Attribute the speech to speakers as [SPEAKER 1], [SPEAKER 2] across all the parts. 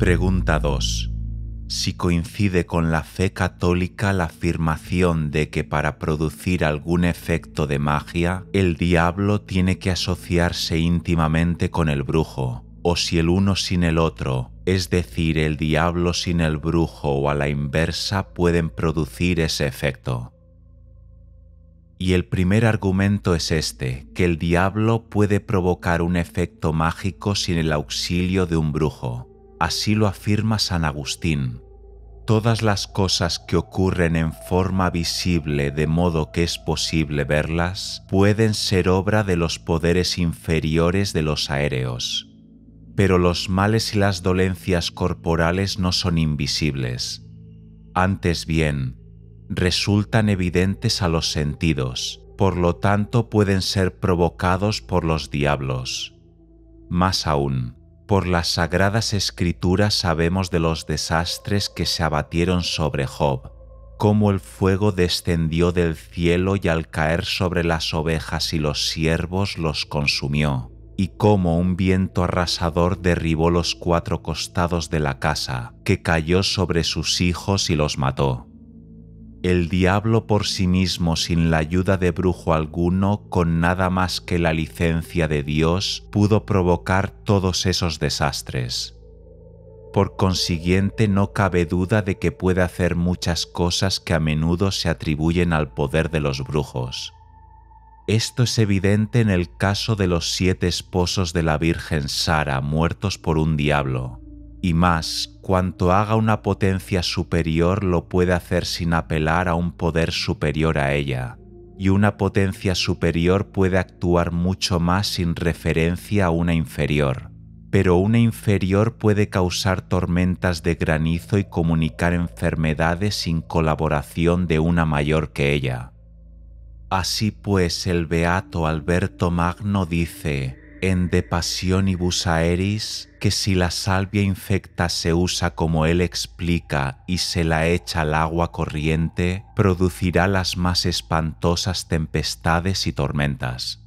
[SPEAKER 1] Pregunta 2. Si coincide con la fe católica la afirmación de que para producir algún efecto de magia, el diablo tiene que asociarse íntimamente con el brujo, o si el uno sin el otro, es decir, el diablo sin el brujo o a la inversa pueden producir ese efecto. Y el primer argumento es este, que el diablo puede provocar un efecto mágico sin el auxilio de un brujo Así lo afirma San Agustín. Todas las cosas que ocurren en forma visible de modo que es posible verlas pueden ser obra de los poderes inferiores de los aéreos. Pero los males y las dolencias corporales no son invisibles. Antes bien, resultan evidentes a los sentidos, por lo tanto pueden ser provocados por los diablos. Más aún, por las sagradas escrituras sabemos de los desastres que se abatieron sobre Job, cómo el fuego descendió del cielo y al caer sobre las ovejas y los siervos los consumió, y cómo un viento arrasador derribó los cuatro costados de la casa, que cayó sobre sus hijos y los mató el diablo por sí mismo sin la ayuda de brujo alguno, con nada más que la licencia de Dios, pudo provocar todos esos desastres. Por consiguiente, no cabe duda de que puede hacer muchas cosas que a menudo se atribuyen al poder de los brujos. Esto es evidente en el caso de los siete esposos de la Virgen Sara muertos por un diablo, y más cuanto haga una potencia superior lo puede hacer sin apelar a un poder superior a ella, y una potencia superior puede actuar mucho más sin referencia a una inferior. Pero una inferior puede causar tormentas de granizo y comunicar enfermedades sin colaboración de una mayor que ella. Así pues, el beato Alberto Magno dice, en pasión y busaeris, que si la salvia infecta se usa como él explica y se la echa al agua corriente, producirá las más espantosas tempestades y tormentas.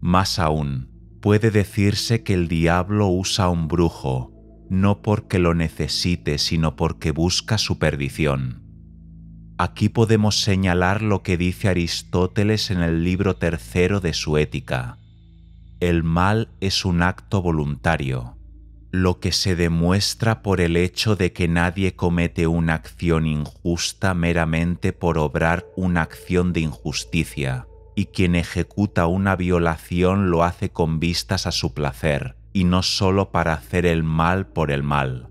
[SPEAKER 1] Más aún, puede decirse que el diablo usa un brujo, no porque lo necesite, sino porque busca su perdición. Aquí podemos señalar lo que dice Aristóteles en el libro tercero de su Ética el mal es un acto voluntario, lo que se demuestra por el hecho de que nadie comete una acción injusta meramente por obrar una acción de injusticia, y quien ejecuta una violación lo hace con vistas a su placer, y no solo para hacer el mal por el mal.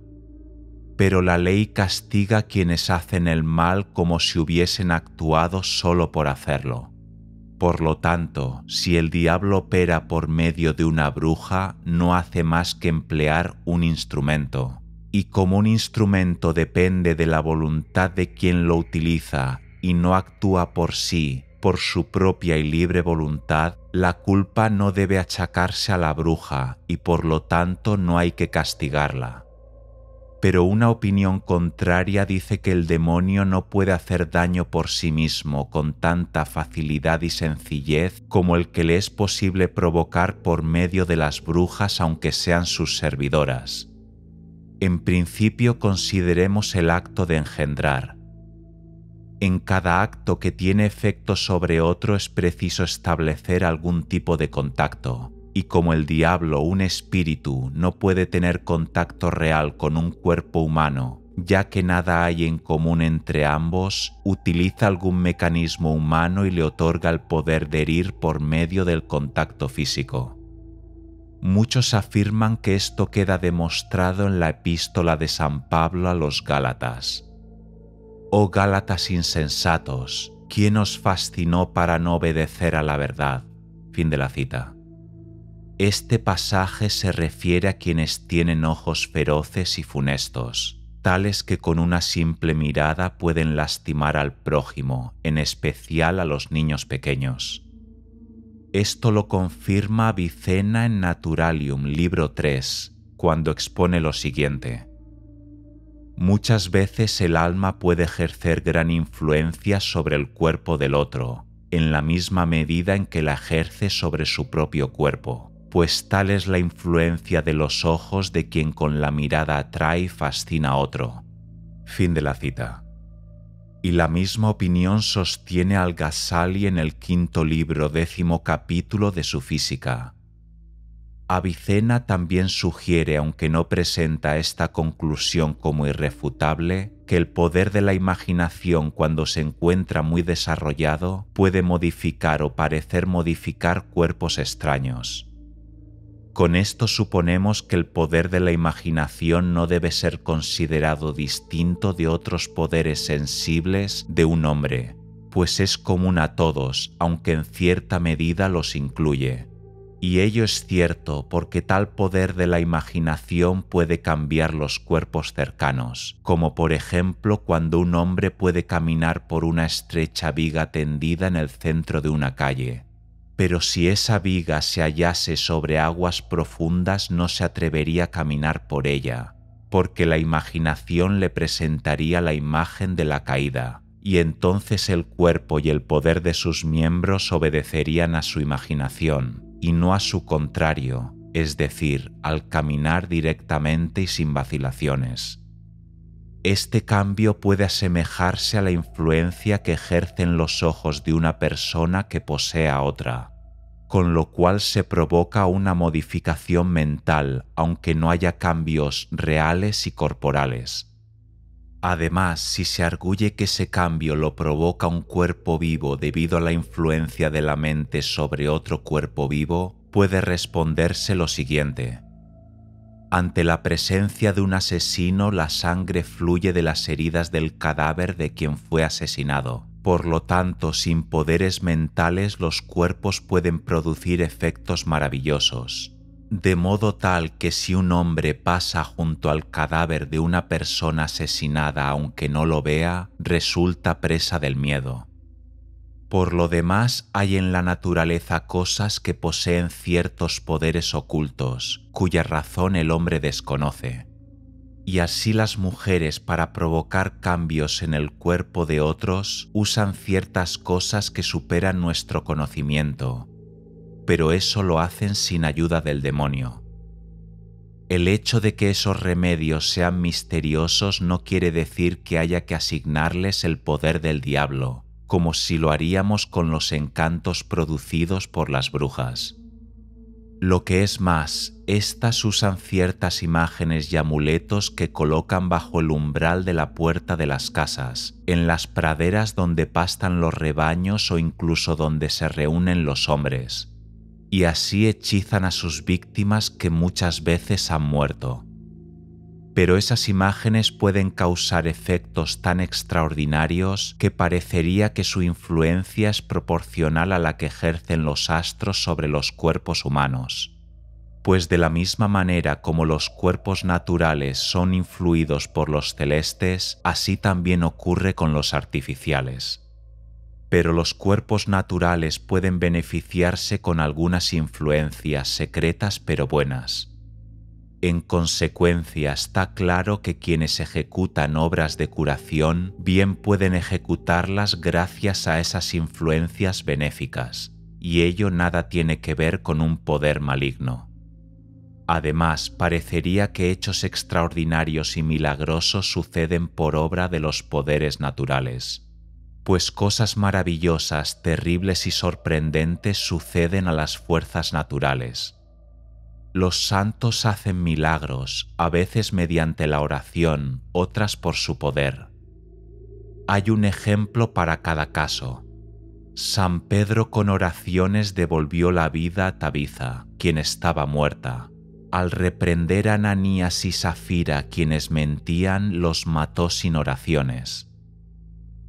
[SPEAKER 1] Pero la ley castiga quienes hacen el mal como si hubiesen actuado solo por hacerlo. Por lo tanto, si el diablo opera por medio de una bruja, no hace más que emplear un instrumento. Y como un instrumento depende de la voluntad de quien lo utiliza y no actúa por sí, por su propia y libre voluntad, la culpa no debe achacarse a la bruja y por lo tanto no hay que castigarla pero una opinión contraria dice que el demonio no puede hacer daño por sí mismo con tanta facilidad y sencillez como el que le es posible provocar por medio de las brujas aunque sean sus servidoras. En principio consideremos el acto de engendrar. En cada acto que tiene efecto sobre otro es preciso establecer algún tipo de contacto y como el diablo, un espíritu no puede tener contacto real con un cuerpo humano, ya que nada hay en común entre ambos, utiliza algún mecanismo humano y le otorga el poder de herir por medio del contacto físico. Muchos afirman que esto queda demostrado en la epístola de San Pablo a los Gálatas. Oh Gálatas insensatos, ¿quién os fascinó para no obedecer a la verdad? Fin de la cita. Este pasaje se refiere a quienes tienen ojos feroces y funestos, tales que con una simple mirada pueden lastimar al prójimo, en especial a los niños pequeños. Esto lo confirma Vicena en Naturalium, libro 3, cuando expone lo siguiente. Muchas veces el alma puede ejercer gran influencia sobre el cuerpo del otro, en la misma medida en que la ejerce sobre su propio cuerpo pues tal es la influencia de los ojos de quien con la mirada atrae y fascina a otro. Fin de la cita. Y la misma opinión sostiene al ghazali en el quinto libro décimo capítulo de su física. Avicena también sugiere, aunque no presenta esta conclusión como irrefutable, que el poder de la imaginación cuando se encuentra muy desarrollado puede modificar o parecer modificar cuerpos extraños con esto suponemos que el poder de la imaginación no debe ser considerado distinto de otros poderes sensibles de un hombre, pues es común a todos, aunque en cierta medida los incluye. Y ello es cierto porque tal poder de la imaginación puede cambiar los cuerpos cercanos, como por ejemplo cuando un hombre puede caminar por una estrecha viga tendida en el centro de una calle, pero si esa viga se hallase sobre aguas profundas no se atrevería a caminar por ella, porque la imaginación le presentaría la imagen de la caída, y entonces el cuerpo y el poder de sus miembros obedecerían a su imaginación, y no a su contrario, es decir, al caminar directamente y sin vacilaciones. Este cambio puede asemejarse a la influencia que ejercen los ojos de una persona que posea a otra, con lo cual se provoca una modificación mental aunque no haya cambios reales y corporales. Además, si se arguye que ese cambio lo provoca un cuerpo vivo debido a la influencia de la mente sobre otro cuerpo vivo, puede responderse lo siguiente. Ante la presencia de un asesino, la sangre fluye de las heridas del cadáver de quien fue asesinado. Por lo tanto, sin poderes mentales los cuerpos pueden producir efectos maravillosos. De modo tal que si un hombre pasa junto al cadáver de una persona asesinada aunque no lo vea, resulta presa del miedo. Por lo demás, hay en la naturaleza cosas que poseen ciertos poderes ocultos, cuya razón el hombre desconoce. Y así las mujeres para provocar cambios en el cuerpo de otros usan ciertas cosas que superan nuestro conocimiento, pero eso lo hacen sin ayuda del demonio. El hecho de que esos remedios sean misteriosos no quiere decir que haya que asignarles el poder del diablo, como si lo haríamos con los encantos producidos por las brujas. Lo que es más, éstas usan ciertas imágenes y amuletos que colocan bajo el umbral de la puerta de las casas, en las praderas donde pastan los rebaños o incluso donde se reúnen los hombres, y así hechizan a sus víctimas que muchas veces han muerto pero esas imágenes pueden causar efectos tan extraordinarios que parecería que su influencia es proporcional a la que ejercen los astros sobre los cuerpos humanos. Pues de la misma manera como los cuerpos naturales son influidos por los celestes, así también ocurre con los artificiales pero los cuerpos naturales pueden beneficiarse con algunas influencias secretas pero buenas. En consecuencia, está claro que quienes ejecutan obras de curación bien pueden ejecutarlas gracias a esas influencias benéficas, y ello nada tiene que ver con un poder maligno. Además, parecería que hechos extraordinarios y milagrosos suceden por obra de los poderes naturales pues cosas maravillosas, terribles y sorprendentes suceden a las fuerzas naturales, los santos hacen milagros, a veces mediante la oración, otras por su poder. Hay un ejemplo para cada caso. San Pedro con oraciones devolvió la vida a Tabitha, quien estaba muerta. Al reprender a Ananías y Safira, quienes mentían, los mató sin oraciones.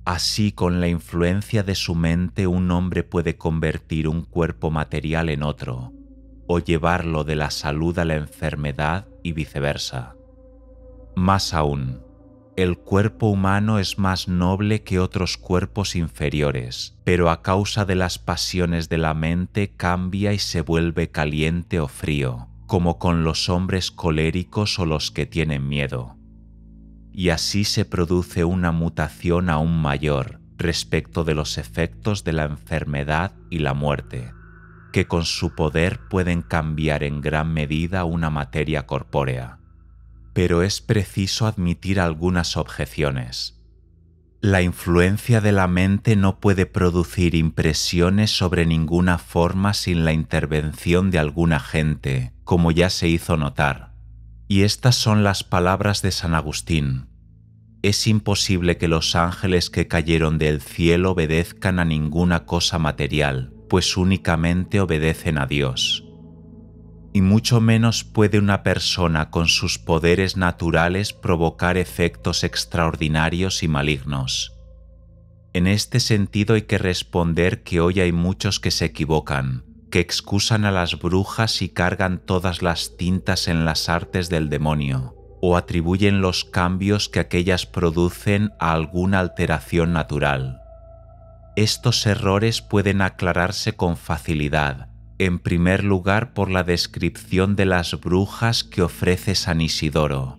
[SPEAKER 1] Así, con la influencia de su mente, un hombre puede convertir un cuerpo material en otro, o llevarlo de la salud a la enfermedad y viceversa. Más aún, el cuerpo humano es más noble que otros cuerpos inferiores, pero a causa de las pasiones de la mente cambia y se vuelve caliente o frío, como con los hombres coléricos o los que tienen miedo. Y así se produce una mutación aún mayor respecto de los efectos de la enfermedad y la muerte que con su poder pueden cambiar en gran medida una materia corpórea. Pero es preciso admitir algunas objeciones. La influencia de la mente no puede producir impresiones sobre ninguna forma sin la intervención de alguna gente, como ya se hizo notar. Y estas son las palabras de San Agustín. Es imposible que los ángeles que cayeron del cielo obedezcan a ninguna cosa material, pues únicamente obedecen a Dios. Y mucho menos puede una persona con sus poderes naturales provocar efectos extraordinarios y malignos. En este sentido hay que responder que hoy hay muchos que se equivocan, que excusan a las brujas y cargan todas las tintas en las artes del demonio, o atribuyen los cambios que aquellas producen a alguna alteración natural. Estos errores pueden aclararse con facilidad, en primer lugar por la descripción de las brujas que ofrece San Isidoro.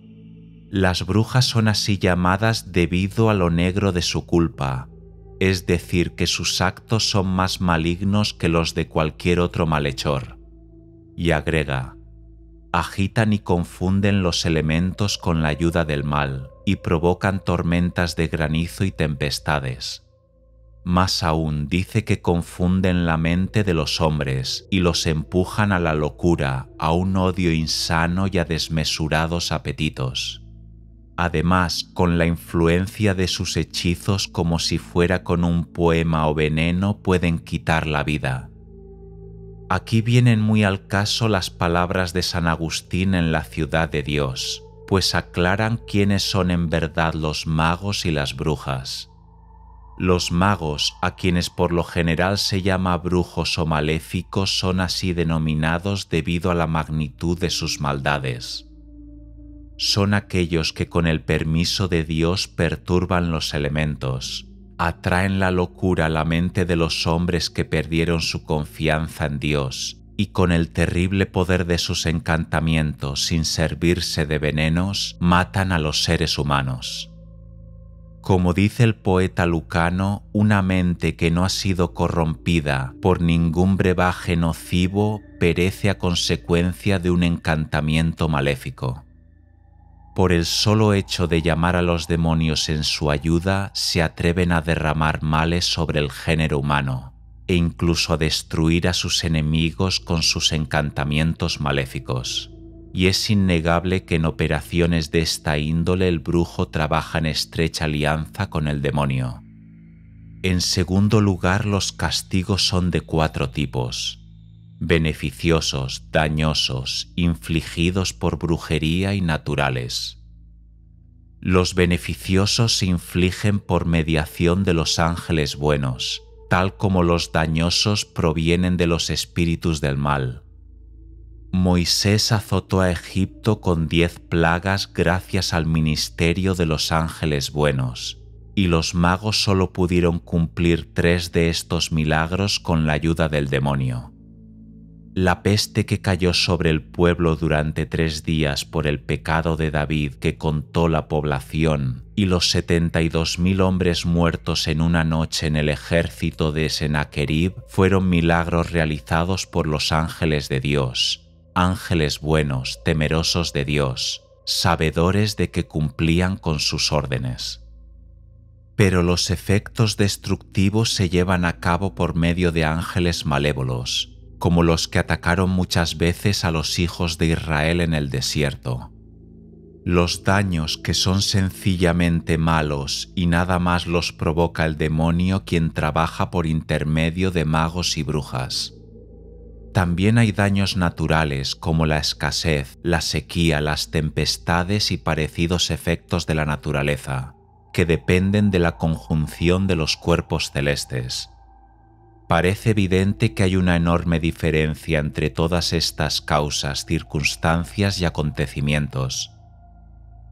[SPEAKER 1] Las brujas son así llamadas debido a lo negro de su culpa, es decir, que sus actos son más malignos que los de cualquier otro malhechor. Y agrega, agitan y confunden los elementos con la ayuda del mal, y provocan tormentas de granizo y tempestades más aún dice que confunden la mente de los hombres y los empujan a la locura, a un odio insano y a desmesurados apetitos. Además, con la influencia de sus hechizos como si fuera con un poema o veneno pueden quitar la vida. Aquí vienen muy al caso las palabras de San Agustín en la ciudad de Dios, pues aclaran quiénes son en verdad los magos y las brujas. Los magos, a quienes por lo general se llama brujos o maléficos, son así denominados debido a la magnitud de sus maldades. Son aquellos que con el permiso de Dios perturban los elementos, atraen la locura a la mente de los hombres que perdieron su confianza en Dios y con el terrible poder de sus encantamientos sin servirse de venenos, matan a los seres humanos. Como dice el poeta Lucano, una mente que no ha sido corrompida por ningún brebaje nocivo perece a consecuencia de un encantamiento maléfico. Por el solo hecho de llamar a los demonios en su ayuda, se atreven a derramar males sobre el género humano e incluso a destruir a sus enemigos con sus encantamientos maléficos y es innegable que en operaciones de esta índole el brujo trabaja en estrecha alianza con el demonio. En segundo lugar, los castigos son de cuatro tipos. Beneficiosos, dañosos, infligidos por brujería y naturales. Los beneficiosos se infligen por mediación de los ángeles buenos, tal como los dañosos provienen de los espíritus del mal Moisés azotó a Egipto con diez plagas gracias al ministerio de los ángeles buenos, y los magos solo pudieron cumplir tres de estos milagros con la ayuda del demonio. La peste que cayó sobre el pueblo durante tres días por el pecado de David que contó la población y los 72.000 hombres muertos en una noche en el ejército de Senaquerib fueron milagros realizados por los ángeles de Dios, ángeles buenos, temerosos de Dios, sabedores de que cumplían con sus órdenes. Pero los efectos destructivos se llevan a cabo por medio de ángeles malévolos, como los que atacaron muchas veces a los hijos de Israel en el desierto. Los daños que son sencillamente malos y nada más los provoca el demonio quien trabaja por intermedio de magos y brujas también hay daños naturales como la escasez, la sequía, las tempestades y parecidos efectos de la naturaleza, que dependen de la conjunción de los cuerpos celestes. Parece evidente que hay una enorme diferencia entre todas estas causas, circunstancias y acontecimientos.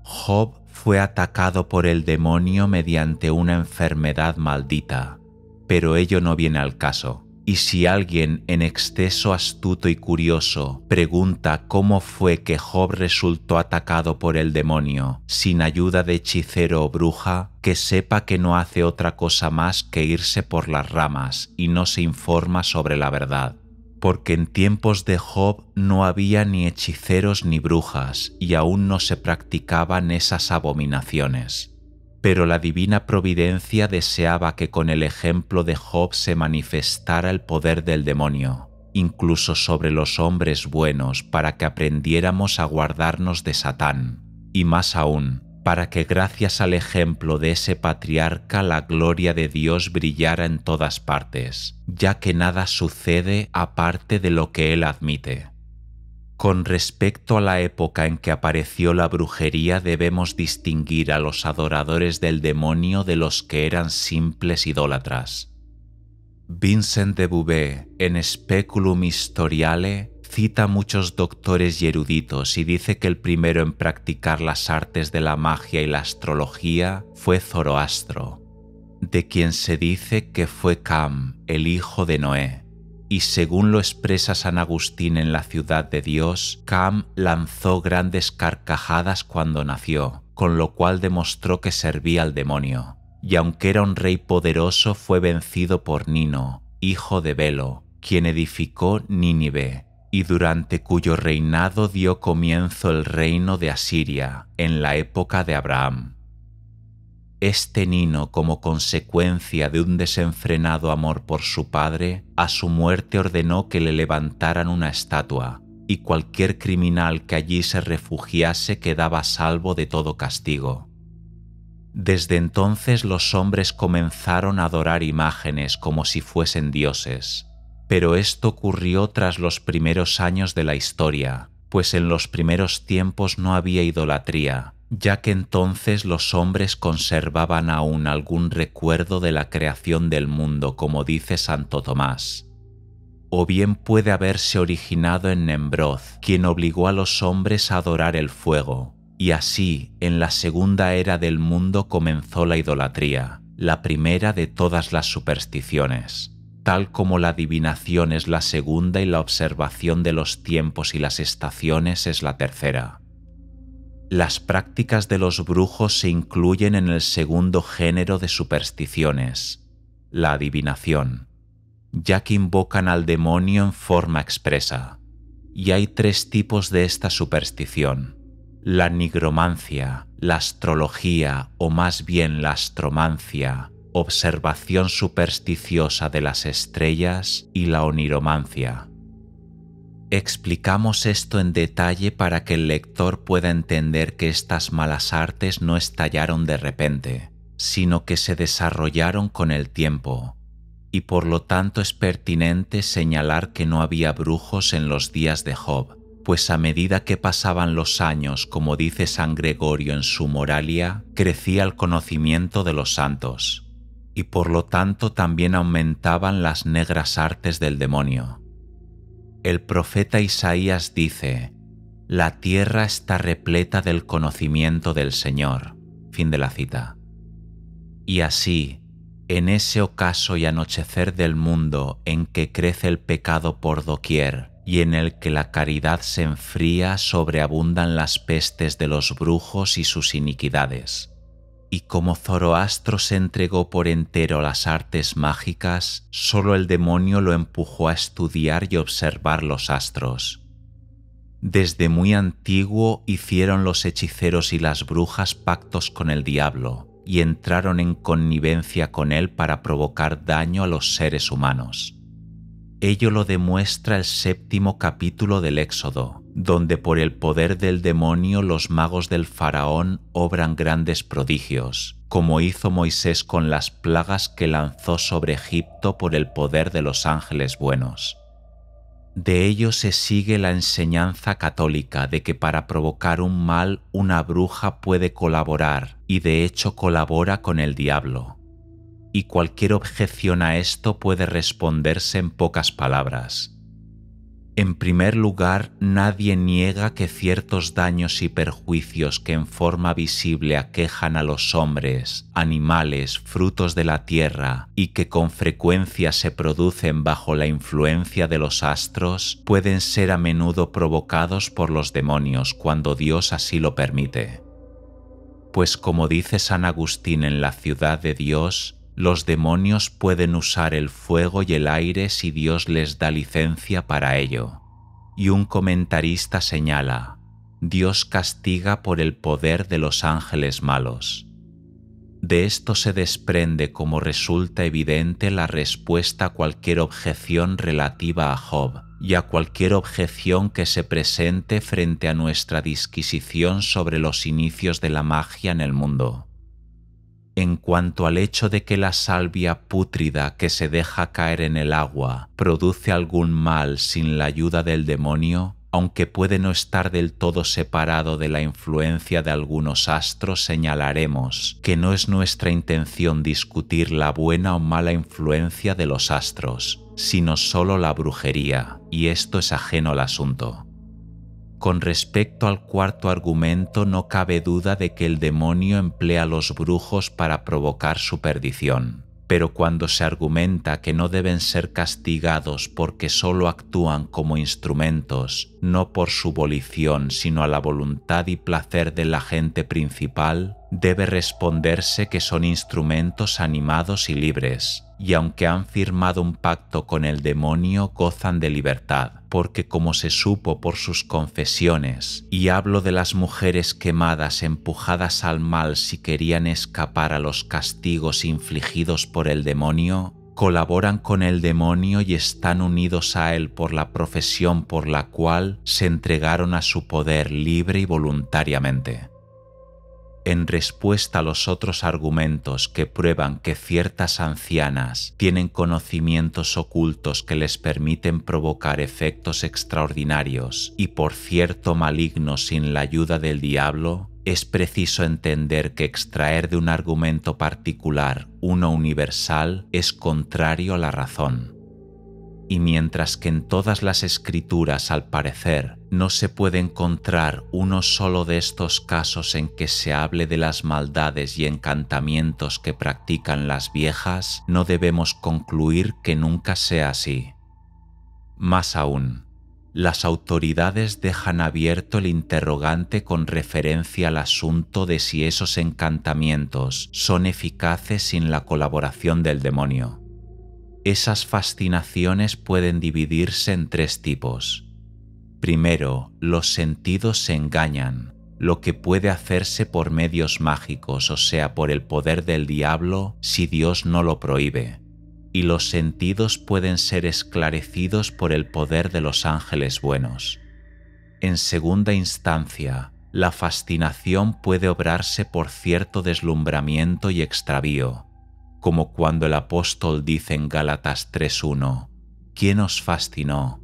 [SPEAKER 1] Job fue atacado por el demonio mediante una enfermedad maldita, pero ello no viene al caso. Y si alguien en exceso astuto y curioso pregunta cómo fue que Job resultó atacado por el demonio, sin ayuda de hechicero o bruja, que sepa que no hace otra cosa más que irse por las ramas y no se informa sobre la verdad porque en tiempos de Job no había ni hechiceros ni brujas y aún no se practicaban esas abominaciones pero la divina providencia deseaba que con el ejemplo de Job se manifestara el poder del demonio, incluso sobre los hombres buenos, para que aprendiéramos a guardarnos de Satán, y más aún, para que gracias al ejemplo de ese patriarca la gloria de Dios brillara en todas partes, ya que nada sucede aparte de lo que él admite. Con respecto a la época en que apareció la brujería debemos distinguir a los adoradores del demonio de los que eran simples idólatras. Vincent de Bouvet, en Speculum Historiale, cita muchos doctores y eruditos y dice que el primero en practicar las artes de la magia y la astrología fue Zoroastro, de quien se dice que fue Cam, el hijo de Noé y según lo expresa San Agustín en la ciudad de Dios, Cam lanzó grandes carcajadas cuando nació, con lo cual demostró que servía al demonio. Y aunque era un rey poderoso, fue vencido por Nino, hijo de Belo, quien edificó Nínive, y durante cuyo reinado dio comienzo el reino de Asiria, en la época de Abraham. Este Nino, como consecuencia de un desenfrenado amor por su padre, a su muerte ordenó que le levantaran una estatua, y cualquier criminal que allí se refugiase quedaba salvo de todo castigo. Desde entonces los hombres comenzaron a adorar imágenes como si fuesen dioses, pero esto ocurrió tras los primeros años de la historia, pues en los primeros tiempos no había idolatría, ya que entonces los hombres conservaban aún algún recuerdo de la creación del mundo, como dice Santo Tomás. O bien puede haberse originado en Nembroz, quien obligó a los hombres a adorar el fuego, y así, en la segunda era del mundo comenzó la idolatría, la primera de todas las supersticiones, tal como la adivinación es la segunda y la observación de los tiempos y las estaciones es la tercera. Las prácticas de los brujos se incluyen en el segundo género de supersticiones, la adivinación, ya que invocan al demonio en forma expresa. Y hay tres tipos de esta superstición, la nigromancia, la astrología o más bien la astromancia, observación supersticiosa de las estrellas y la oniromancia. Explicamos esto en detalle para que el lector pueda entender que estas malas artes no estallaron de repente, sino que se desarrollaron con el tiempo, y por lo tanto es pertinente señalar que no había brujos en los días de Job, pues a medida que pasaban los años, como dice San Gregorio en su Moralia, crecía el conocimiento de los santos, y por lo tanto también aumentaban las negras artes del demonio el profeta Isaías dice, La tierra está repleta del conocimiento del Señor. Fin de la cita. Y así, en ese ocaso y anochecer del mundo en que crece el pecado por doquier y en el que la caridad se enfría, sobreabundan las pestes de los brujos y sus iniquidades. Y como Zoroastro se entregó por entero a las artes mágicas, solo el demonio lo empujó a estudiar y observar los astros. Desde muy antiguo hicieron los hechiceros y las brujas pactos con el diablo y entraron en connivencia con él para provocar daño a los seres humanos. Ello lo demuestra el séptimo capítulo del Éxodo, donde por el poder del demonio los magos del faraón obran grandes prodigios, como hizo Moisés con las plagas que lanzó sobre Egipto por el poder de los ángeles buenos. De ello se sigue la enseñanza católica de que para provocar un mal una bruja puede colaborar y de hecho colabora con el diablo. Y cualquier objeción a esto puede responderse en pocas palabras en primer lugar, nadie niega que ciertos daños y perjuicios que en forma visible aquejan a los hombres, animales, frutos de la tierra y que con frecuencia se producen bajo la influencia de los astros pueden ser a menudo provocados por los demonios cuando Dios así lo permite. Pues como dice San Agustín en la ciudad de Dios, los demonios pueden usar el fuego y el aire si Dios les da licencia para ello. Y un comentarista señala, Dios castiga por el poder de los ángeles malos. De esto se desprende como resulta evidente la respuesta a cualquier objeción relativa a Job y a cualquier objeción que se presente frente a nuestra disquisición sobre los inicios de la magia en el mundo en cuanto al hecho de que la salvia pútrida que se deja caer en el agua produce algún mal sin la ayuda del demonio, aunque puede no estar del todo separado de la influencia de algunos astros, señalaremos que no es nuestra intención discutir la buena o mala influencia de los astros, sino solo la brujería, y esto es ajeno al asunto. Con respecto al cuarto argumento, no cabe duda de que el demonio emplea a los brujos para provocar su perdición. Pero cuando se argumenta que no deben ser castigados porque solo actúan como instrumentos, no por su volición, sino a la voluntad y placer de la gente principal, debe responderse que son instrumentos animados y libres, y aunque han firmado un pacto con el demonio, gozan de libertad, porque como se supo por sus confesiones, y hablo de las mujeres quemadas empujadas al mal si querían escapar a los castigos infligidos por el demonio, colaboran con el demonio y están unidos a él por la profesión por la cual se entregaron a su poder libre y voluntariamente en respuesta a los otros argumentos que prueban que ciertas ancianas tienen conocimientos ocultos que les permiten provocar efectos extraordinarios y por cierto malignos sin la ayuda del diablo, es preciso entender que extraer de un argumento particular uno universal es contrario a la razón. Y mientras que en todas las escrituras al parecer no se puede encontrar uno solo de estos casos en que se hable de las maldades y encantamientos que practican las viejas, no debemos concluir que nunca sea así. Más aún, las autoridades dejan abierto el interrogante con referencia al asunto de si esos encantamientos son eficaces sin la colaboración del demonio. Esas fascinaciones pueden dividirse en tres tipos. Primero, los sentidos se engañan, lo que puede hacerse por medios mágicos, o sea, por el poder del diablo, si Dios no lo prohíbe. Y los sentidos pueden ser esclarecidos por el poder de los ángeles buenos. En segunda instancia, la fascinación puede obrarse por cierto deslumbramiento y extravío, como cuando el apóstol dice en Gálatas 3.1, ¿quién os fascinó?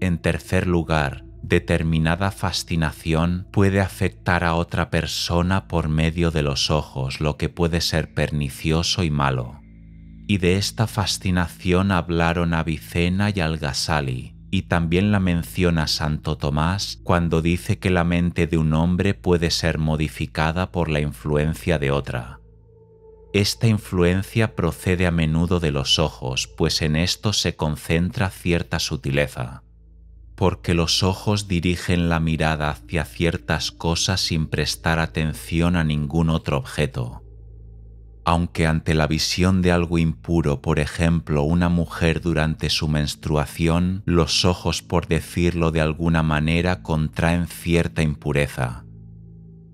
[SPEAKER 1] En tercer lugar, determinada fascinación puede afectar a otra persona por medio de los ojos, lo que puede ser pernicioso y malo. Y de esta fascinación hablaron Avicena y al Ghazali, y también la menciona Santo Tomás cuando dice que la mente de un hombre puede ser modificada por la influencia de otra esta influencia procede a menudo de los ojos, pues en esto se concentra cierta sutileza, porque los ojos dirigen la mirada hacia ciertas cosas sin prestar atención a ningún otro objeto. Aunque ante la visión de algo impuro, por ejemplo una mujer durante su menstruación, los ojos, por decirlo de alguna manera, contraen cierta impureza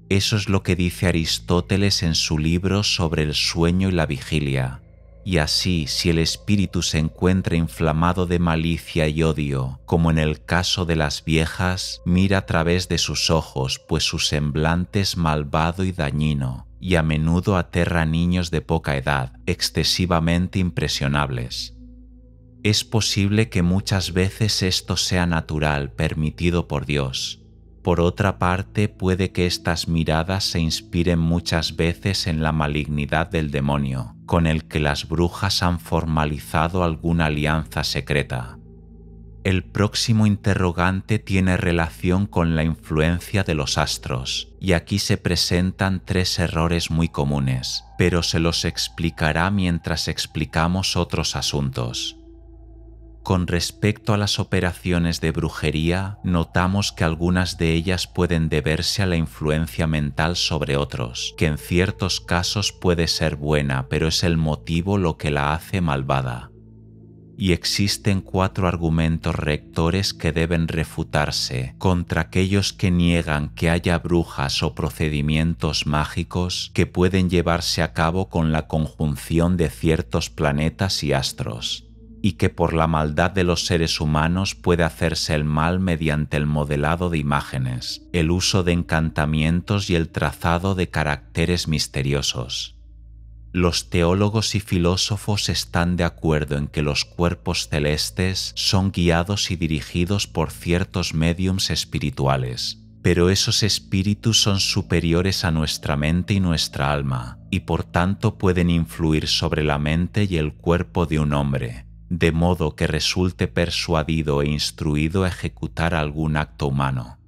[SPEAKER 1] eso es lo que dice Aristóteles en su libro sobre el sueño y la vigilia. Y así, si el espíritu se encuentra inflamado de malicia y odio, como en el caso de las viejas, mira a través de sus ojos, pues su semblante es malvado y dañino, y a menudo aterra a niños de poca edad, excesivamente impresionables. Es posible que muchas veces esto sea natural, permitido por Dios, por otra parte, puede que estas miradas se inspiren muchas veces en la malignidad del demonio, con el que las brujas han formalizado alguna alianza secreta. El próximo interrogante tiene relación con la influencia de los astros, y aquí se presentan tres errores muy comunes, pero se los explicará mientras explicamos otros asuntos. Con respecto a las operaciones de brujería, notamos que algunas de ellas pueden deberse a la influencia mental sobre otros, que en ciertos casos puede ser buena, pero es el motivo lo que la hace malvada. Y existen cuatro argumentos rectores que deben refutarse contra aquellos que niegan que haya brujas o procedimientos mágicos que pueden llevarse a cabo con la conjunción de ciertos planetas y astros y que por la maldad de los seres humanos puede hacerse el mal mediante el modelado de imágenes, el uso de encantamientos y el trazado de caracteres misteriosos. Los teólogos y filósofos están de acuerdo en que los cuerpos celestes son guiados y dirigidos por ciertos mediums espirituales, pero esos espíritus son superiores a nuestra mente y nuestra alma, y por tanto pueden influir sobre la mente y el cuerpo de un hombre, de modo que resulte persuadido e instruido a ejecutar algún acto humano.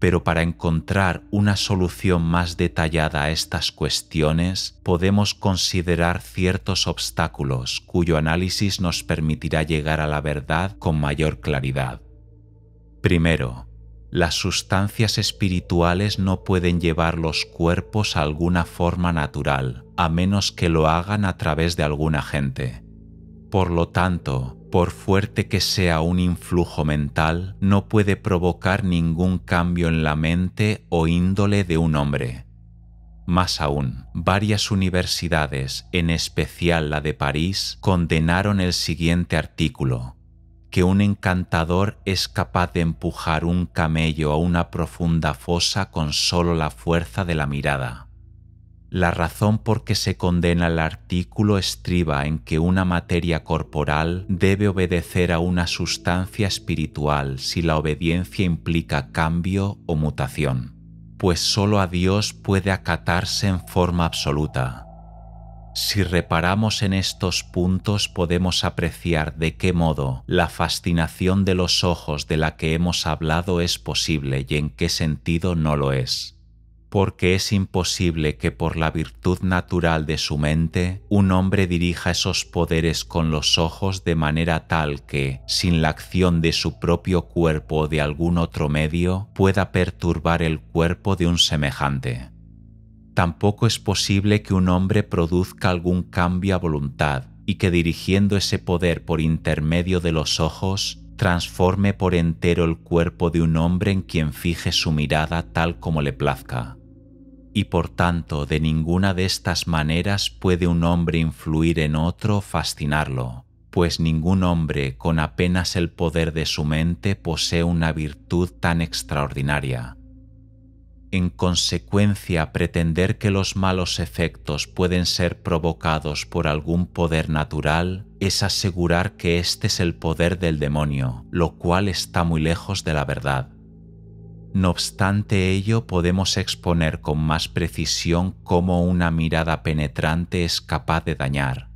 [SPEAKER 1] Pero para encontrar una solución más detallada a estas cuestiones, podemos considerar ciertos obstáculos cuyo análisis nos permitirá llegar a la verdad con mayor claridad. Primero, las sustancias espirituales no pueden llevar los cuerpos a alguna forma natural, a menos que lo hagan a través de alguna gente. Por lo tanto, por fuerte que sea un influjo mental, no puede provocar ningún cambio en la mente o índole de un hombre. Más aún, varias universidades, en especial la de París, condenaron el siguiente artículo, que un encantador es capaz de empujar un camello a una profunda fosa con solo la fuerza de la mirada. La razón por que se condena el artículo estriba en que una materia corporal debe obedecer a una sustancia espiritual si la obediencia implica cambio o mutación, pues sólo a Dios puede acatarse en forma absoluta. Si reparamos en estos puntos podemos apreciar de qué modo la fascinación de los ojos de la que hemos hablado es posible y en qué sentido no lo es porque es imposible que por la virtud natural de su mente un hombre dirija esos poderes con los ojos de manera tal que, sin la acción de su propio cuerpo o de algún otro medio, pueda perturbar el cuerpo de un semejante. Tampoco es posible que un hombre produzca algún cambio a voluntad y que dirigiendo ese poder por intermedio de los ojos, transforme por entero el cuerpo de un hombre en quien fije su mirada tal como le plazca y por tanto de ninguna de estas maneras puede un hombre influir en otro o fascinarlo, pues ningún hombre con apenas el poder de su mente posee una virtud tan extraordinaria. En consecuencia, pretender que los malos efectos pueden ser provocados por algún poder natural es asegurar que este es el poder del demonio, lo cual está muy lejos de la verdad. No obstante ello, podemos exponer con más precisión cómo una mirada penetrante es capaz de dañar.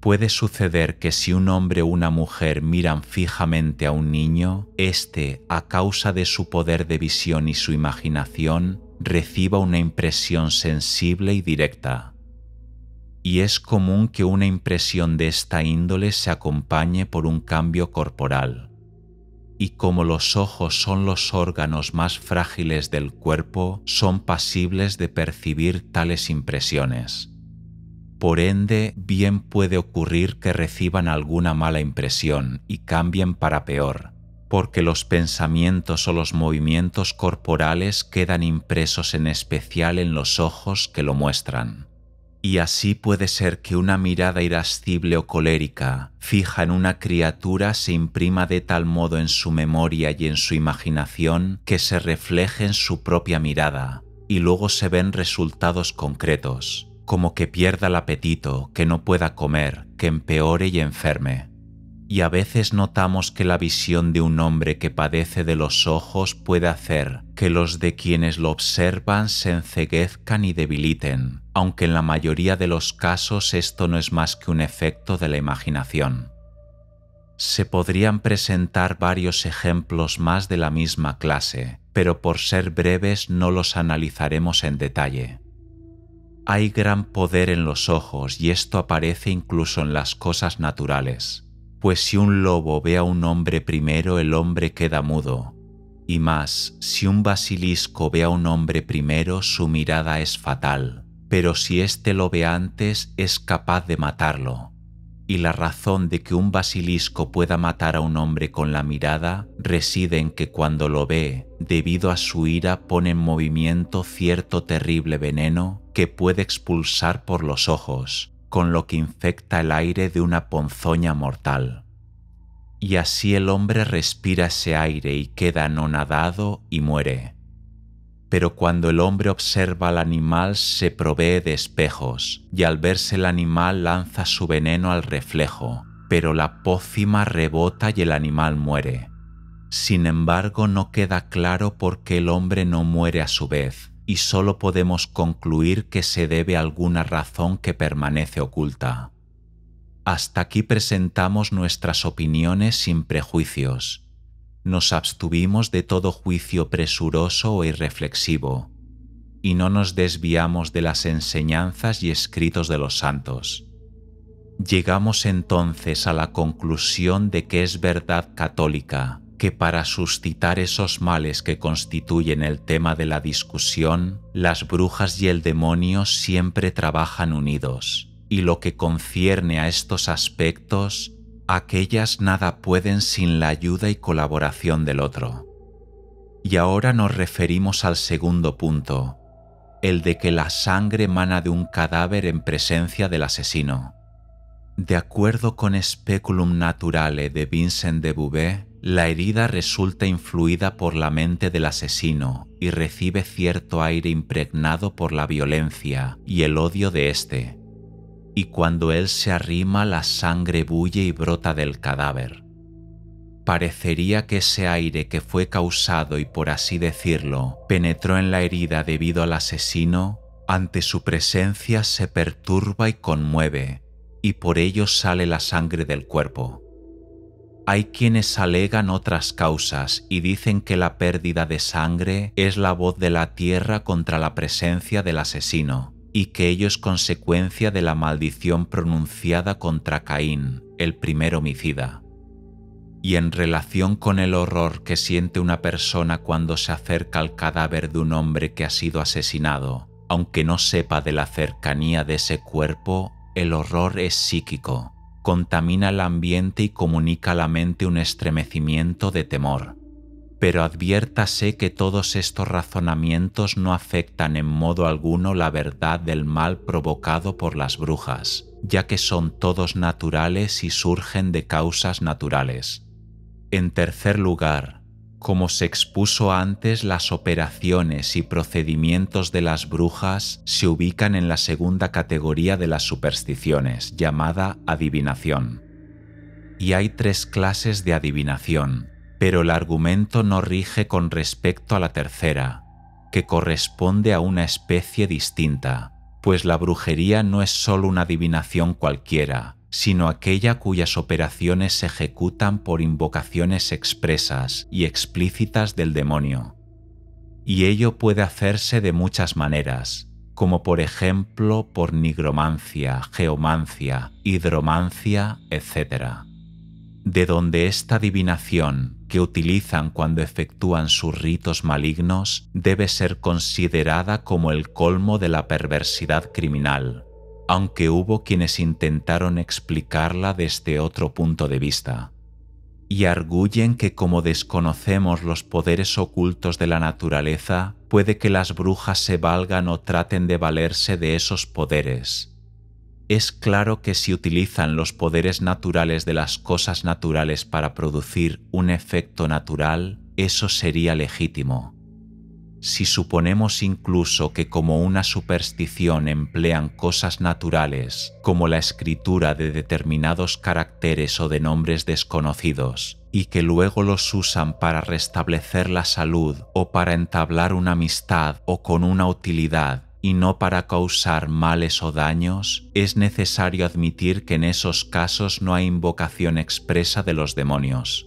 [SPEAKER 1] Puede suceder que si un hombre o una mujer miran fijamente a un niño, éste, a causa de su poder de visión y su imaginación, reciba una impresión sensible y directa. Y es común que una impresión de esta índole se acompañe por un cambio corporal y como los ojos son los órganos más frágiles del cuerpo, son pasibles de percibir tales impresiones. Por ende, bien puede ocurrir que reciban alguna mala impresión y cambien para peor, porque los pensamientos o los movimientos corporales quedan impresos en especial en los ojos que lo muestran. Y así puede ser que una mirada irascible o colérica, fija en una criatura, se imprima de tal modo en su memoria y en su imaginación que se refleje en su propia mirada, y luego se ven resultados concretos, como que pierda el apetito, que no pueda comer, que empeore y enferme y a veces notamos que la visión de un hombre que padece de los ojos puede hacer que los de quienes lo observan se enceguezcan y debiliten, aunque en la mayoría de los casos esto no es más que un efecto de la imaginación. Se podrían presentar varios ejemplos más de la misma clase, pero por ser breves no los analizaremos en detalle. Hay gran poder en los ojos y esto aparece incluso en las cosas naturales pues si un lobo ve a un hombre primero, el hombre queda mudo. Y más, si un basilisco ve a un hombre primero, su mirada es fatal, pero si éste lo ve antes, es capaz de matarlo. Y la razón de que un basilisco pueda matar a un hombre con la mirada reside en que cuando lo ve, debido a su ira, pone en movimiento cierto terrible veneno que puede expulsar por los ojos, con lo que infecta el aire de una ponzoña mortal. Y así el hombre respira ese aire y queda anonadado y muere. Pero cuando el hombre observa al animal se provee de espejos, y al verse el animal lanza su veneno al reflejo, pero la pócima rebota y el animal muere. Sin embargo, no queda claro por qué el hombre no muere a su vez, y solo podemos concluir que se debe a alguna razón que permanece oculta. Hasta aquí presentamos nuestras opiniones sin prejuicios. Nos abstuvimos de todo juicio presuroso o irreflexivo, y no nos desviamos de las enseñanzas y escritos de los santos. Llegamos entonces a la conclusión de que es verdad católica que para suscitar esos males que constituyen el tema de la discusión, las brujas y el demonio siempre trabajan unidos, y lo que concierne a estos aspectos, aquellas nada pueden sin la ayuda y colaboración del otro. Y ahora nos referimos al segundo punto, el de que la sangre emana de un cadáver en presencia del asesino. De acuerdo con Speculum Naturale de Vincent de Bouvet, la herida resulta influida por la mente del asesino y recibe cierto aire impregnado por la violencia y el odio de éste. Y cuando él se arrima la sangre bulle y brota del cadáver. Parecería que ese aire que fue causado y por así decirlo penetró en la herida debido al asesino, ante su presencia se perturba y conmueve, y por ello sale la sangre del cuerpo. Hay quienes alegan otras causas y dicen que la pérdida de sangre es la voz de la tierra contra la presencia del asesino, y que ello es consecuencia de la maldición pronunciada contra Caín, el primer homicida. Y en relación con el horror que siente una persona cuando se acerca al cadáver de un hombre que ha sido asesinado, aunque no sepa de la cercanía de ese cuerpo, el horror es psíquico contamina el ambiente y comunica a la mente un estremecimiento de temor. Pero adviértase que todos estos razonamientos no afectan en modo alguno la verdad del mal provocado por las brujas, ya que son todos naturales y surgen de causas naturales. En tercer lugar, como se expuso antes, las operaciones y procedimientos de las brujas se ubican en la segunda categoría de las supersticiones, llamada adivinación. Y hay tres clases de adivinación, pero el argumento no rige con respecto a la tercera, que corresponde a una especie distinta, pues la brujería no es sólo una adivinación cualquiera, sino aquella cuyas operaciones se ejecutan por invocaciones expresas y explícitas del demonio. Y ello puede hacerse de muchas maneras, como por ejemplo por nigromancia, geomancia, hidromancia, etc. De donde esta divinación que utilizan cuando efectúan sus ritos malignos debe ser considerada como el colmo de la perversidad criminal, aunque hubo quienes intentaron explicarla desde otro punto de vista, y arguyen que como desconocemos los poderes ocultos de la naturaleza, puede que las brujas se valgan o traten de valerse de esos poderes. Es claro que si utilizan los poderes naturales de las cosas naturales para producir un efecto natural, eso sería legítimo si suponemos incluso que como una superstición emplean cosas naturales, como la escritura de determinados caracteres o de nombres desconocidos, y que luego los usan para restablecer la salud o para entablar una amistad o con una utilidad, y no para causar males o daños, es necesario admitir que en esos casos no hay invocación expresa de los demonios,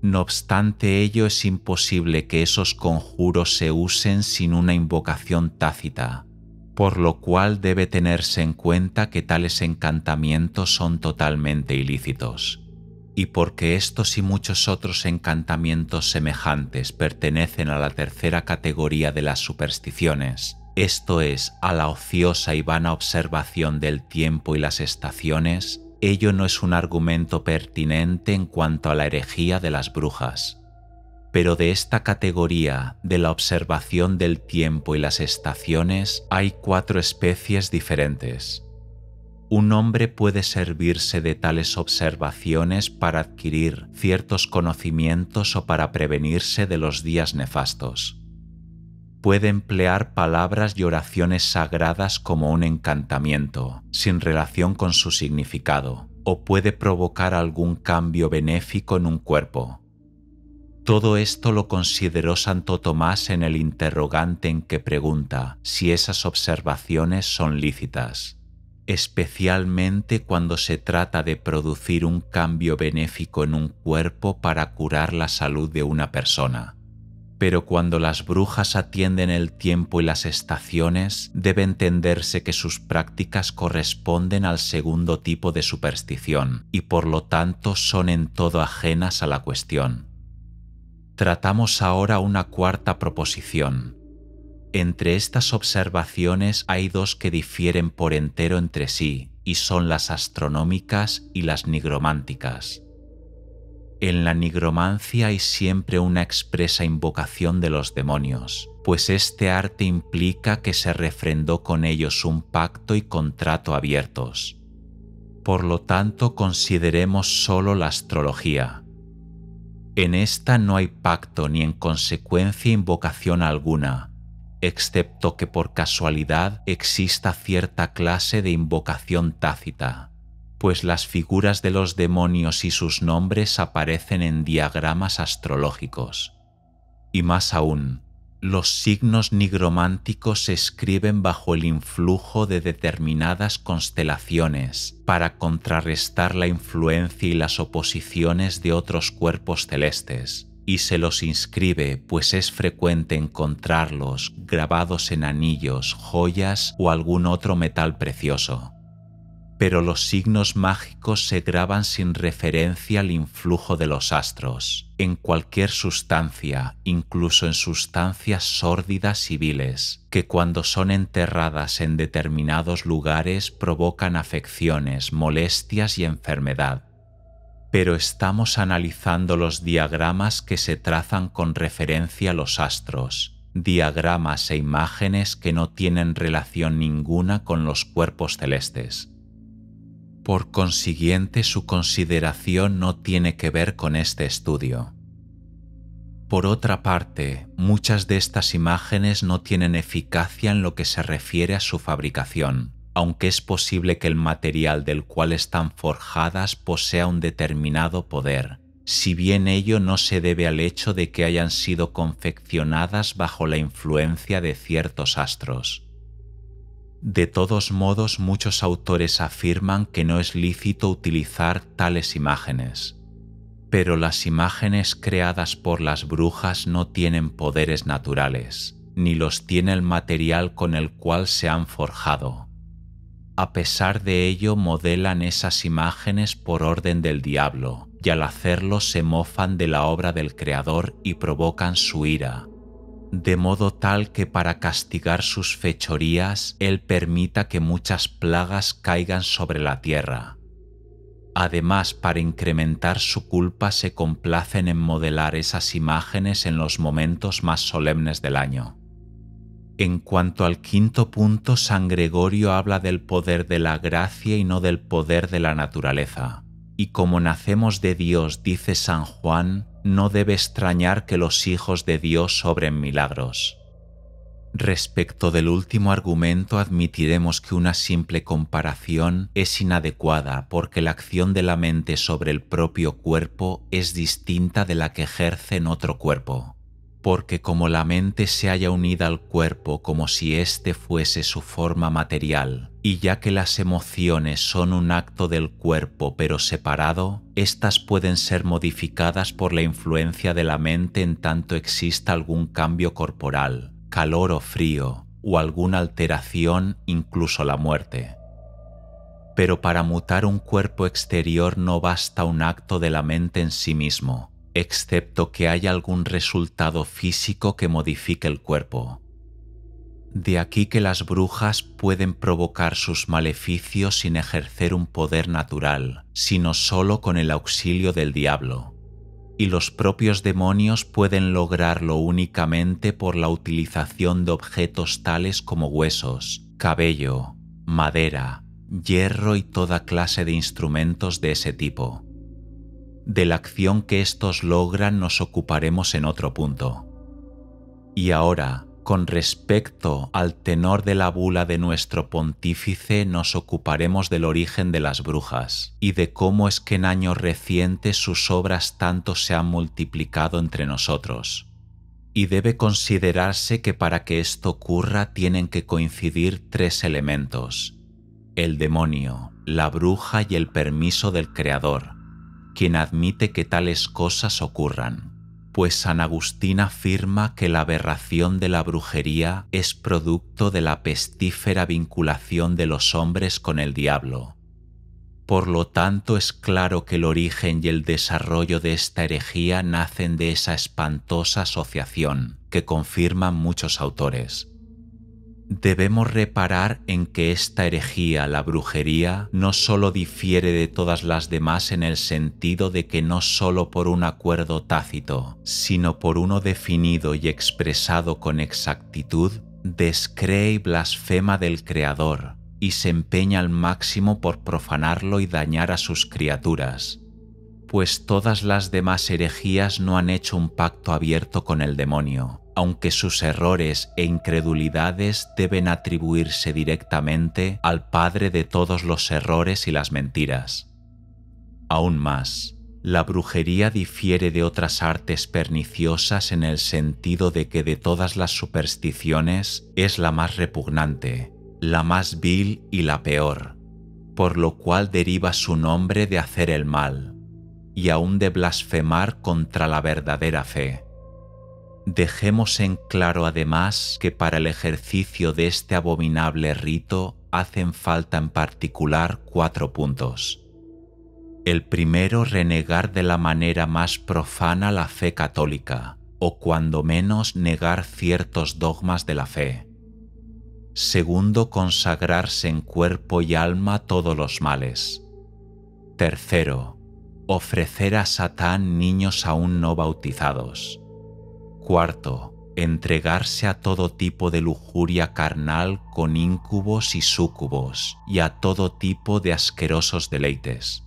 [SPEAKER 1] no obstante ello, es imposible que esos conjuros se usen sin una invocación tácita, por lo cual debe tenerse en cuenta que tales encantamientos son totalmente ilícitos. Y porque estos y muchos otros encantamientos semejantes pertenecen a la tercera categoría de las supersticiones, esto es, a la ociosa y vana observación del tiempo y las estaciones, ello no es un argumento pertinente en cuanto a la herejía de las brujas, pero de esta categoría de la observación del tiempo y las estaciones hay cuatro especies diferentes. Un hombre puede servirse de tales observaciones para adquirir ciertos conocimientos o para prevenirse de los días nefastos puede emplear palabras y oraciones sagradas como un encantamiento, sin relación con su significado, o puede provocar algún cambio benéfico en un cuerpo. Todo esto lo consideró Santo Tomás en el interrogante en que pregunta si esas observaciones son lícitas, especialmente cuando se trata de producir un cambio benéfico en un cuerpo para curar la salud de una persona pero cuando las brujas atienden el tiempo y las estaciones, debe entenderse que sus prácticas corresponden al segundo tipo de superstición y por lo tanto son en todo ajenas a la cuestión. Tratamos ahora una cuarta proposición. Entre estas observaciones hay dos que difieren por entero entre sí y son las astronómicas y las nigrománticas. En la nigromancia hay siempre una expresa invocación de los demonios, pues este arte implica que se refrendó con ellos un pacto y contrato abiertos. Por lo tanto, consideremos solo la astrología. En esta no hay pacto ni en consecuencia invocación alguna, excepto que por casualidad exista cierta clase de invocación tácita pues las figuras de los demonios y sus nombres aparecen en diagramas astrológicos. Y más aún, los signos nigrománticos se escriben bajo el influjo de determinadas constelaciones para contrarrestar la influencia y las oposiciones de otros cuerpos celestes, y se los inscribe pues es frecuente encontrarlos grabados en anillos, joyas o algún otro metal precioso pero los signos mágicos se graban sin referencia al influjo de los astros, en cualquier sustancia, incluso en sustancias sórdidas y viles, que cuando son enterradas en determinados lugares provocan afecciones, molestias y enfermedad. Pero estamos analizando los diagramas que se trazan con referencia a los astros, diagramas e imágenes que no tienen relación ninguna con los cuerpos celestes. Por consiguiente, su consideración no tiene que ver con este estudio. Por otra parte, muchas de estas imágenes no tienen eficacia en lo que se refiere a su fabricación, aunque es posible que el material del cual están forjadas posea un determinado poder, si bien ello no se debe al hecho de que hayan sido confeccionadas bajo la influencia de ciertos astros. De todos modos, muchos autores afirman que no es lícito utilizar tales imágenes, pero las imágenes creadas por las brujas no tienen poderes naturales, ni los tiene el material con el cual se han forjado. A pesar de ello, modelan esas imágenes por orden del diablo, y al hacerlo se mofan de la obra del Creador y provocan su ira, de modo tal que para castigar sus fechorías Él permita que muchas plagas caigan sobre la tierra. Además, para incrementar su culpa se complacen en modelar esas imágenes en los momentos más solemnes del año. En cuanto al quinto punto, San Gregorio habla del poder de la gracia y no del poder de la naturaleza. Y como nacemos de Dios, dice San Juan, no debe extrañar que los hijos de Dios obren milagros. Respecto del último argumento admitiremos que una simple comparación es inadecuada porque la acción de la mente sobre el propio cuerpo es distinta de la que ejerce en otro cuerpo, porque como la mente se haya unida al cuerpo como si éste fuese su forma material, y ya que las emociones son un acto del cuerpo pero separado, éstas pueden ser modificadas por la influencia de la mente en tanto exista algún cambio corporal, calor o frío, o alguna alteración, incluso la muerte. Pero para mutar un cuerpo exterior no basta un acto de la mente en sí mismo, excepto que haya algún resultado físico que modifique el cuerpo. De aquí que las brujas pueden provocar sus maleficios sin ejercer un poder natural, sino solo con el auxilio del diablo. Y los propios demonios pueden lograrlo únicamente por la utilización de objetos tales como huesos, cabello, madera, hierro y toda clase de instrumentos de ese tipo. De la acción que estos logran nos ocuparemos en otro punto. Y ahora, con respecto al tenor de la bula de nuestro pontífice nos ocuparemos del origen de las brujas y de cómo es que en años recientes sus obras tanto se han multiplicado entre nosotros. Y debe considerarse que para que esto ocurra tienen que coincidir tres elementos, el demonio, la bruja y el permiso del Creador, quien admite que tales cosas ocurran pues San Agustín afirma que la aberración de la brujería es producto de la pestífera vinculación de los hombres con el diablo. Por lo tanto, es claro que el origen y el desarrollo de esta herejía nacen de esa espantosa asociación que confirman muchos autores. Debemos reparar en que esta herejía, la brujería, no sólo difiere de todas las demás en el sentido de que no solo por un acuerdo tácito, sino por uno definido y expresado con exactitud, descree y blasfema del Creador, y se empeña al máximo por profanarlo y dañar a sus criaturas, pues todas las demás herejías no han hecho un pacto abierto con el demonio, aunque sus errores e incredulidades deben atribuirse directamente al padre de todos los errores y las mentiras. Aún más, la brujería difiere de otras artes perniciosas en el sentido de que de todas las supersticiones es la más repugnante, la más vil y la peor, por lo cual deriva su nombre de hacer el mal y aún de blasfemar contra la verdadera fe Dejemos en claro además que para el ejercicio de este abominable rito hacen falta en particular cuatro puntos. El primero, renegar de la manera más profana la fe católica, o cuando menos negar ciertos dogmas de la fe. Segundo, consagrarse en cuerpo y alma todos los males. Tercero, ofrecer a Satán niños aún no bautizados. Cuarto, entregarse a todo tipo de lujuria carnal con íncubos y súcubos y a todo tipo de asquerosos deleites.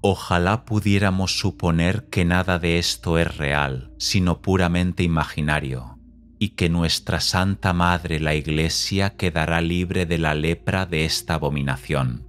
[SPEAKER 1] Ojalá pudiéramos suponer que nada de esto es real, sino puramente imaginario, y que nuestra Santa Madre la Iglesia quedará libre de la lepra de esta abominación.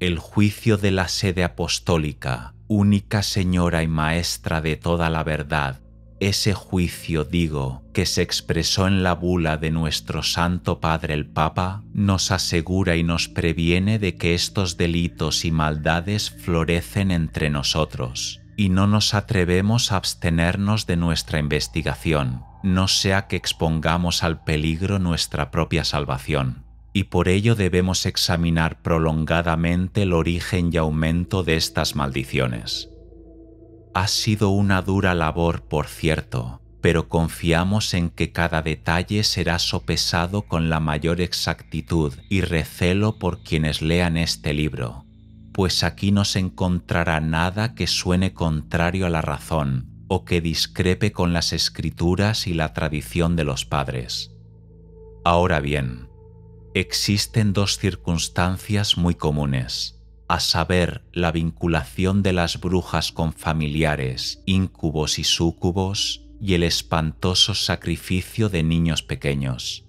[SPEAKER 1] El juicio de la sede apostólica, única señora y maestra de toda la verdad, ese juicio, digo, que se expresó en la bula de nuestro Santo Padre el Papa, nos asegura y nos previene de que estos delitos y maldades florecen entre nosotros, y no nos atrevemos a abstenernos de nuestra investigación, no sea que expongamos al peligro nuestra propia salvación. Y por ello debemos examinar prolongadamente el origen y aumento de estas maldiciones ha sido una dura labor, por cierto, pero confiamos en que cada detalle será sopesado con la mayor exactitud y recelo por quienes lean este libro, pues aquí no se encontrará nada que suene contrario a la razón o que discrepe con las escrituras y la tradición de los padres. Ahora bien, existen dos circunstancias muy comunes a saber, la vinculación de las brujas con familiares, íncubos y súcubos, y el espantoso sacrificio de niños pequeños.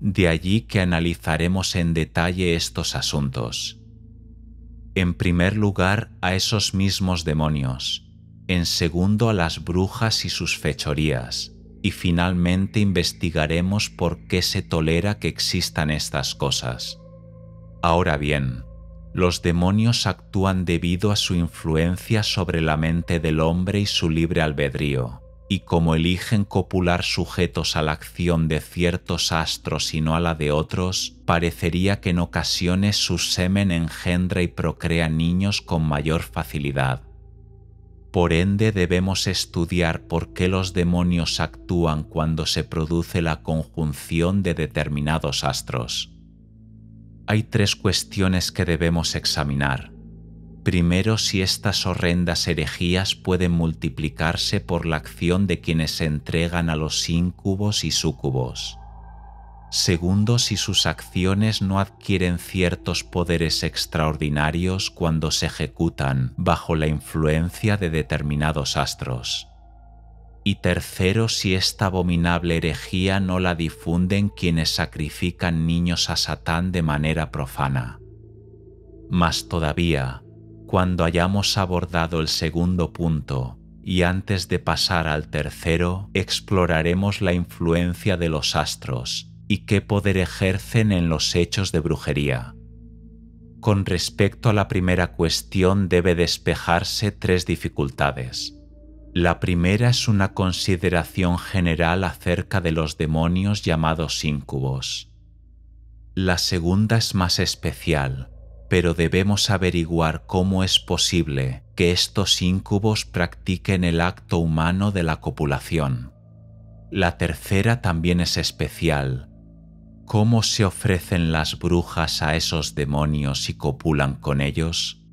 [SPEAKER 1] De allí que analizaremos en detalle estos asuntos. En primer lugar, a esos mismos demonios, en segundo a las brujas y sus fechorías, y finalmente investigaremos por qué se tolera que existan estas cosas. Ahora bien, los demonios actúan debido a su influencia sobre la mente del hombre y su libre albedrío, y como eligen copular sujetos a la acción de ciertos astros y no a la de otros, parecería que en ocasiones su semen engendra y procrea niños con mayor facilidad. Por ende debemos estudiar por qué los demonios actúan cuando se produce la conjunción de determinados astros hay tres cuestiones que debemos examinar. Primero, si estas horrendas herejías pueden multiplicarse por la acción de quienes se entregan a los íncubos y súcubos. Segundo, si sus acciones no adquieren ciertos poderes extraordinarios cuando se ejecutan bajo la influencia de determinados astros y tercero si esta abominable herejía no la difunden quienes sacrifican niños a Satán de manera profana. Mas todavía, cuando hayamos abordado el segundo punto, y antes de pasar al tercero, exploraremos la influencia de los astros y qué poder ejercen en los hechos de brujería. Con respecto a la primera cuestión debe despejarse tres dificultades. La primera es una consideración general acerca de los demonios llamados íncubos. La segunda es más especial, pero debemos averiguar cómo es posible que estos íncubos practiquen el acto humano de la copulación. La tercera también es especial. ¿Cómo se ofrecen las brujas a esos demonios y copulan con ellos?